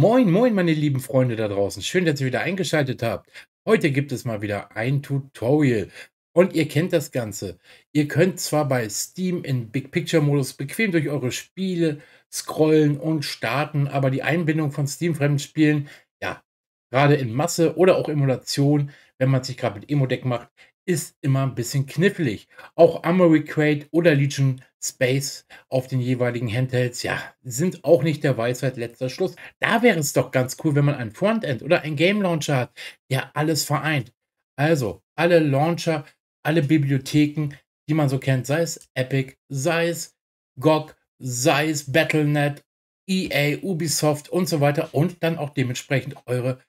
Moin, moin, meine lieben Freunde da draußen. Schön, dass ihr wieder eingeschaltet habt. Heute gibt es mal wieder ein Tutorial. Und ihr kennt das Ganze. Ihr könnt zwar bei Steam in Big Picture Modus bequem durch eure Spiele scrollen und starten, aber die Einbindung von Steam-fremden Spielen, ja, gerade in Masse oder auch Emulation, wenn man sich gerade mit Emo-Deck macht, ist immer ein bisschen knifflig. Auch Armory Crate oder Legion Space auf den jeweiligen Handhelds, ja, sind auch nicht der Weisheit letzter Schluss. Da wäre es doch ganz cool, wenn man ein Frontend oder ein Game Launcher hat, der alles vereint. Also, alle Launcher, alle Bibliotheken, die man so kennt, sei es Epic, sei es GOG, sei es Battle.net, EA, Ubisoft und so weiter und dann auch dementsprechend eure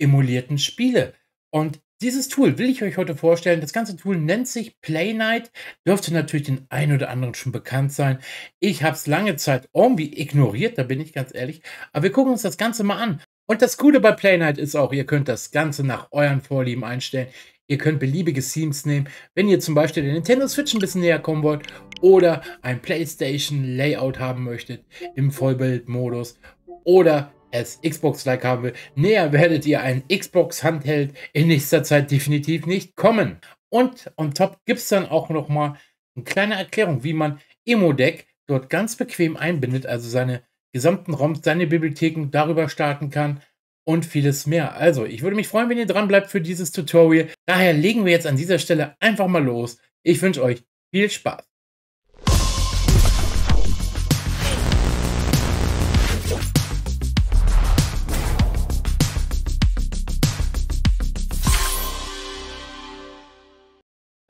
emulierten Spiele. Und dieses Tool will ich euch heute vorstellen. Das ganze Tool nennt sich Playnight. Dürfte natürlich den einen oder anderen schon bekannt sein. Ich habe es lange Zeit irgendwie ignoriert, da bin ich ganz ehrlich. Aber wir gucken uns das Ganze mal an. Und das Gute bei Playnight ist auch, ihr könnt das Ganze nach euren Vorlieben einstellen. Ihr könnt beliebige Themes nehmen, wenn ihr zum Beispiel den Nintendo Switch ein bisschen näher kommen wollt oder ein PlayStation Layout haben möchtet im Vollbildmodus oder als Xbox-like habe. will, näher werdet ihr einen Xbox-Handheld in nächster Zeit definitiv nicht kommen. Und on top gibt es dann auch nochmal eine kleine Erklärung, wie man Emodec dort ganz bequem einbindet, also seine gesamten ROMs, seine Bibliotheken darüber starten kann und vieles mehr. Also, ich würde mich freuen, wenn ihr dran bleibt für dieses Tutorial. Daher legen wir jetzt an dieser Stelle einfach mal los. Ich wünsche euch viel Spaß.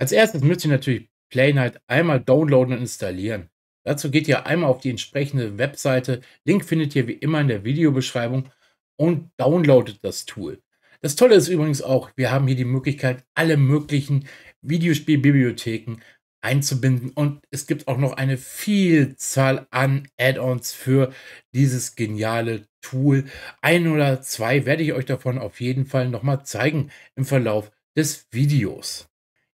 Als erstes müsst ihr natürlich Playnight einmal downloaden und installieren. Dazu geht ihr einmal auf die entsprechende Webseite. Link findet ihr wie immer in der Videobeschreibung und downloadet das Tool. Das Tolle ist übrigens auch, wir haben hier die Möglichkeit, alle möglichen Videospielbibliotheken einzubinden und es gibt auch noch eine Vielzahl an Add-ons für dieses geniale Tool. Ein oder zwei werde ich euch davon auf jeden Fall nochmal zeigen im Verlauf des Videos.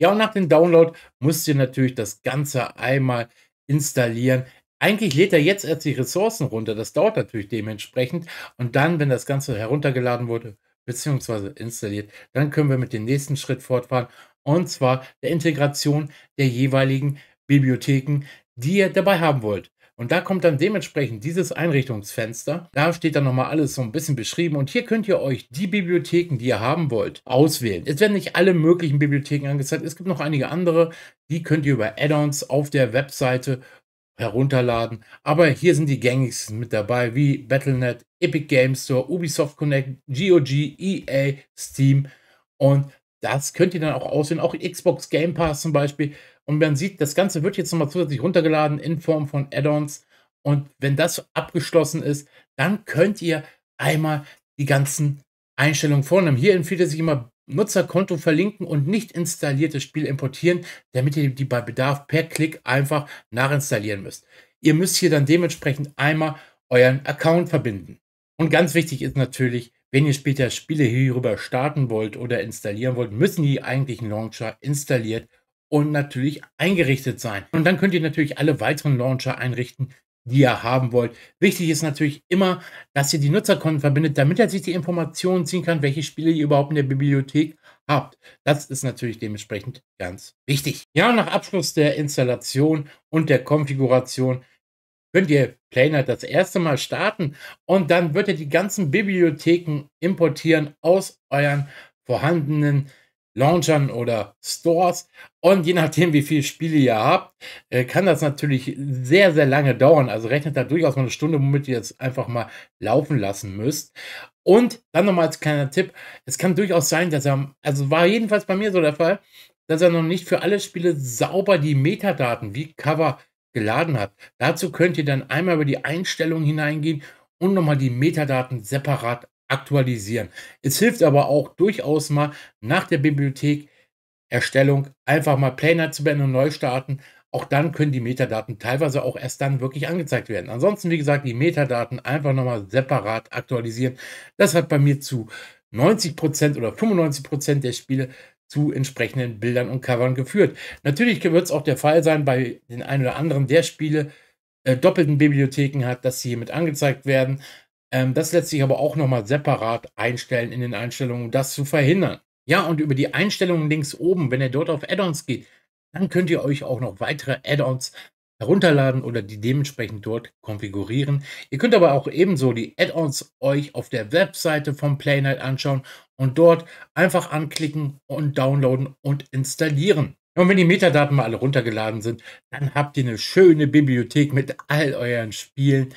Ja, und nach dem Download müsst ihr natürlich das Ganze einmal installieren. Eigentlich lädt er jetzt erst die Ressourcen runter. Das dauert natürlich dementsprechend. Und dann, wenn das Ganze heruntergeladen wurde, beziehungsweise installiert, dann können wir mit dem nächsten Schritt fortfahren. Und zwar der Integration der jeweiligen Bibliotheken, die ihr dabei haben wollt. Und da kommt dann dementsprechend dieses Einrichtungsfenster. Da steht dann nochmal alles so ein bisschen beschrieben. Und hier könnt ihr euch die Bibliotheken, die ihr haben wollt, auswählen. Es werden nicht alle möglichen Bibliotheken angezeigt. Es gibt noch einige andere. Die könnt ihr über Add-ons auf der Webseite herunterladen. Aber hier sind die gängigsten mit dabei, wie Battlenet, Epic Game Store, Ubisoft Connect, GOG, EA, Steam. Und das könnt ihr dann auch auswählen. Auch Xbox Game Pass zum Beispiel und man sieht, das Ganze wird jetzt nochmal zusätzlich runtergeladen in Form von Add-ons. Und wenn das abgeschlossen ist, dann könnt ihr einmal die ganzen Einstellungen vornehmen. Hier empfiehlt es sich immer, Nutzerkonto verlinken und nicht installiertes Spiel importieren, damit ihr die bei Bedarf per Klick einfach nachinstallieren müsst. Ihr müsst hier dann dementsprechend einmal euren Account verbinden. Und ganz wichtig ist natürlich, wenn ihr später Spiele hierüber starten wollt oder installieren wollt, müssen die eigentlichen Launcher installiert und natürlich eingerichtet sein. Und dann könnt ihr natürlich alle weiteren Launcher einrichten, die ihr haben wollt. Wichtig ist natürlich immer, dass ihr die Nutzerkonten verbindet, damit er sich die Informationen ziehen kann, welche Spiele ihr überhaupt in der Bibliothek habt. Das ist natürlich dementsprechend ganz wichtig. Ja, nach Abschluss der Installation und der Konfiguration könnt ihr Planet das erste Mal starten und dann wird er die ganzen Bibliotheken importieren aus euren vorhandenen Launchern oder Stores. Und je nachdem, wie viele Spiele ihr habt, äh, kann das natürlich sehr, sehr lange dauern. Also rechnet da durchaus mal eine Stunde, womit ihr jetzt einfach mal laufen lassen müsst. Und dann nochmal als kleiner Tipp: Es kann durchaus sein, dass er, also war jedenfalls bei mir so der Fall, dass er noch nicht für alle Spiele sauber die Metadaten wie Cover geladen hat. Dazu könnt ihr dann einmal über die Einstellungen hineingehen und nochmal die Metadaten separat aktualisieren. Es hilft aber auch durchaus mal nach der Bibliothek-Erstellung einfach mal Pläne zu beenden und neu starten. Auch dann können die Metadaten teilweise auch erst dann wirklich angezeigt werden. Ansonsten, wie gesagt, die Metadaten einfach nochmal separat aktualisieren. Das hat bei mir zu 90% oder 95% der Spiele zu entsprechenden Bildern und Covern geführt. Natürlich wird es auch der Fall sein bei den ein oder anderen der Spiele, äh, doppelten Bibliotheken hat, dass sie hiermit angezeigt werden. Ähm, das lässt sich aber auch nochmal separat einstellen in den Einstellungen, um das zu verhindern. Ja, und über die Einstellungen links oben, wenn ihr dort auf Add-ons geht, dann könnt ihr euch auch noch weitere Add-ons herunterladen oder die dementsprechend dort konfigurieren. Ihr könnt aber auch ebenso die Add-ons euch auf der Webseite von Playnight anschauen und dort einfach anklicken und downloaden und installieren. Und wenn die Metadaten mal alle runtergeladen sind, dann habt ihr eine schöne Bibliothek mit all euren Spielen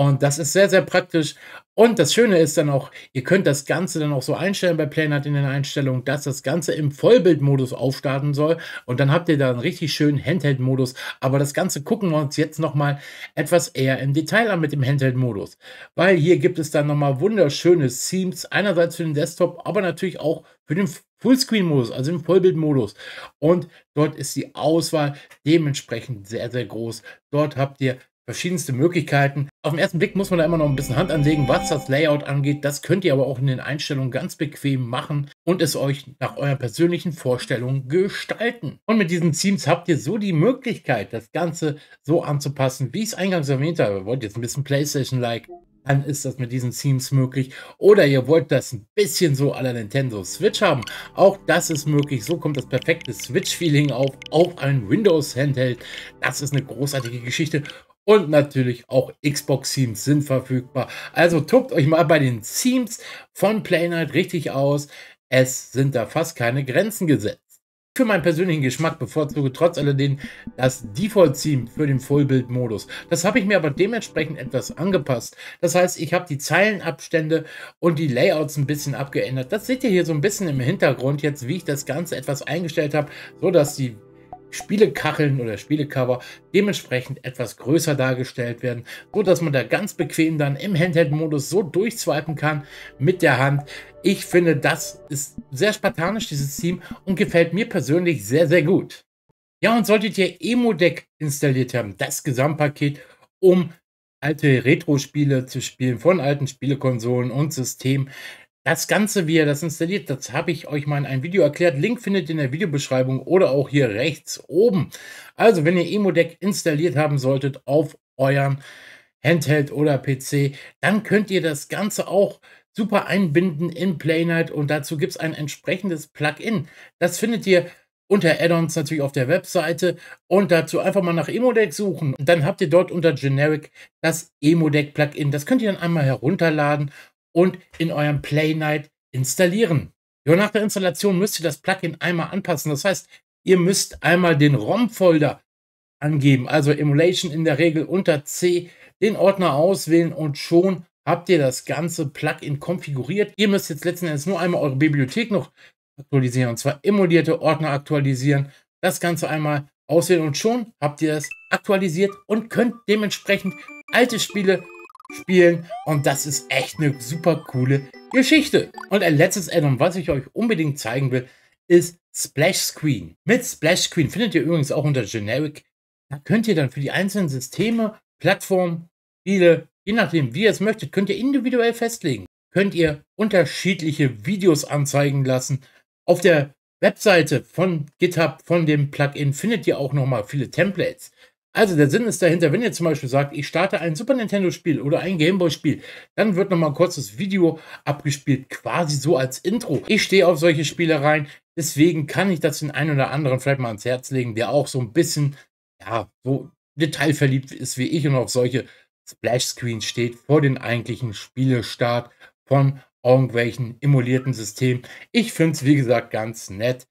und das ist sehr, sehr praktisch. Und das Schöne ist dann auch, ihr könnt das Ganze dann auch so einstellen bei Planet in den Einstellungen, dass das Ganze im Vollbildmodus aufstarten soll. Und dann habt ihr da einen richtig schönen Handheld-Modus. Aber das Ganze gucken wir uns jetzt nochmal etwas eher im Detail an mit dem Handheld-Modus. Weil hier gibt es dann nochmal wunderschöne Themes, einerseits für den Desktop, aber natürlich auch für den Fullscreen-Modus, also im Vollbildmodus. Und dort ist die Auswahl dementsprechend sehr, sehr groß. Dort habt ihr verschiedenste Möglichkeiten, auf den ersten Blick muss man da immer noch ein bisschen Hand anlegen, was das Layout angeht. Das könnt ihr aber auch in den Einstellungen ganz bequem machen und es euch nach eurer persönlichen Vorstellung gestalten. Und mit diesen Teams habt ihr so die Möglichkeit, das Ganze so anzupassen, wie ich es eingangs erwähnt habe. Ihr Wollt jetzt ein bisschen PlayStation-like, dann ist das mit diesen Teams möglich. Oder ihr wollt das ein bisschen so aller Nintendo Switch haben. Auch das ist möglich. So kommt das perfekte Switch-Feeling auf, auf ein Windows-Handheld. Das ist eine großartige Geschichte und natürlich auch Xbox-Themes sind verfügbar. Also tobt euch mal bei den Themes von Playnight richtig aus. Es sind da fast keine Grenzen gesetzt. Für meinen persönlichen Geschmack bevorzuge trotz alledem das Default-Theme für den Vollbildmodus. Das habe ich mir aber dementsprechend etwas angepasst. Das heißt, ich habe die Zeilenabstände und die Layouts ein bisschen abgeändert. Das seht ihr hier so ein bisschen im Hintergrund jetzt, wie ich das Ganze etwas eingestellt habe, so dass die Spielekacheln oder Spielecover dementsprechend etwas größer dargestellt werden, so dass man da ganz bequem dann im Handheld-Modus so durchswipen kann mit der Hand. Ich finde, das ist sehr spartanisch, dieses Team, und gefällt mir persönlich sehr, sehr gut. Ja, und solltet ihr Emo-Deck installiert haben, das Gesamtpaket, um alte Retro-Spiele zu spielen von alten Spielekonsolen und Systemen, das Ganze, wie ihr das installiert, das habe ich euch mal in einem Video erklärt. Link findet ihr in der Videobeschreibung oder auch hier rechts oben. Also, wenn ihr Emodec installiert haben solltet auf euren Handheld oder PC, dann könnt ihr das Ganze auch super einbinden in Playnight und dazu gibt es ein entsprechendes Plugin. Das findet ihr unter Add-ons natürlich auf der Webseite und dazu einfach mal nach Emodec suchen. Und dann habt ihr dort unter Generic das Emodec Plugin. Das könnt ihr dann einmal herunterladen und in eurem Play Night installieren. Und nach der Installation müsst ihr das Plugin einmal anpassen. Das heißt, ihr müsst einmal den ROM-Folder angeben, also Emulation in der Regel unter C, den Ordner auswählen und schon habt ihr das ganze Plugin konfiguriert. Ihr müsst jetzt letzten Endes nur einmal eure Bibliothek noch aktualisieren, und zwar emulierte Ordner aktualisieren, das Ganze einmal auswählen und schon habt ihr das aktualisiert und könnt dementsprechend alte Spiele spielen und das ist echt eine super coole Geschichte. Und ein letztes Addon, was ich euch unbedingt zeigen will, ist Splash Screen. Mit Splash Screen findet ihr übrigens auch unter Generic. Da könnt ihr dann für die einzelnen Systeme, Plattformen, Spiele, je nachdem wie ihr es möchtet, könnt ihr individuell festlegen. Könnt ihr unterschiedliche Videos anzeigen lassen. Auf der Webseite von GitHub, von dem Plugin, findet ihr auch nochmal viele Templates. Also der Sinn ist dahinter, wenn ihr zum Beispiel sagt, ich starte ein Super Nintendo-Spiel oder ein Gameboy-Spiel, dann wird nochmal ein kurzes Video abgespielt, quasi so als Intro. Ich stehe auf solche Spielereien, deswegen kann ich das den einen oder anderen vielleicht mal ans Herz legen, der auch so ein bisschen, ja, so detailverliebt ist wie ich und auf solche Splash-Screens steht vor den eigentlichen Spielestart von irgendwelchen emulierten Systemen. Ich finde es, wie gesagt, ganz nett.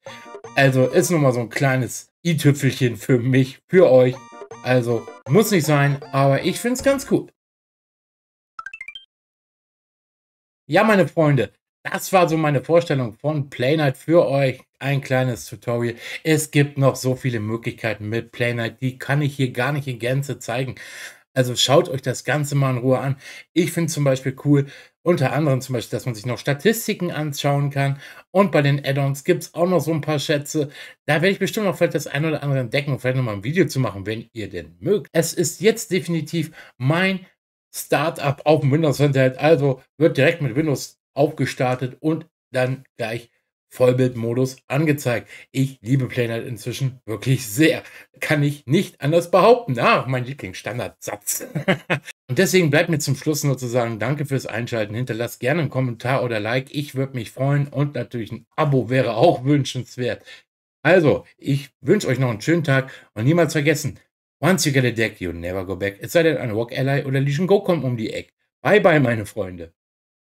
Also ist nochmal so ein kleines i-Tüpfelchen für mich, für euch. Also muss nicht sein, aber ich finde es ganz cool. Ja, meine Freunde, das war so meine Vorstellung von Playnight für euch. Ein kleines Tutorial. Es gibt noch so viele Möglichkeiten mit Playnight, die kann ich hier gar nicht in Gänze zeigen. Also schaut euch das Ganze mal in Ruhe an. Ich finde zum Beispiel cool, unter anderem zum Beispiel, dass man sich noch Statistiken anschauen kann. Und bei den Add-ons gibt es auch noch so ein paar Schätze. Da werde ich bestimmt noch vielleicht das ein oder andere entdecken um vielleicht nochmal ein Video zu machen, wenn ihr denn mögt. Es ist jetzt definitiv mein Startup auf dem Windows Handheld. Also wird direkt mit Windows aufgestartet und dann gleich Vollbildmodus angezeigt. Ich liebe Planet inzwischen wirklich sehr. Kann ich nicht anders behaupten. Ah, mein Lieblingsstandardsatz. Und deswegen bleibt mir zum Schluss nur zu sagen, danke fürs Einschalten. Hinterlasst gerne einen Kommentar oder Like. Ich würde mich freuen und natürlich ein Abo wäre auch wünschenswert. Also, ich wünsche euch noch einen schönen Tag und niemals vergessen, once you get a deck, you never go back. Es sei denn, eine Walk Ally oder Legion Go kommt um die Ecke. Bye bye, meine Freunde.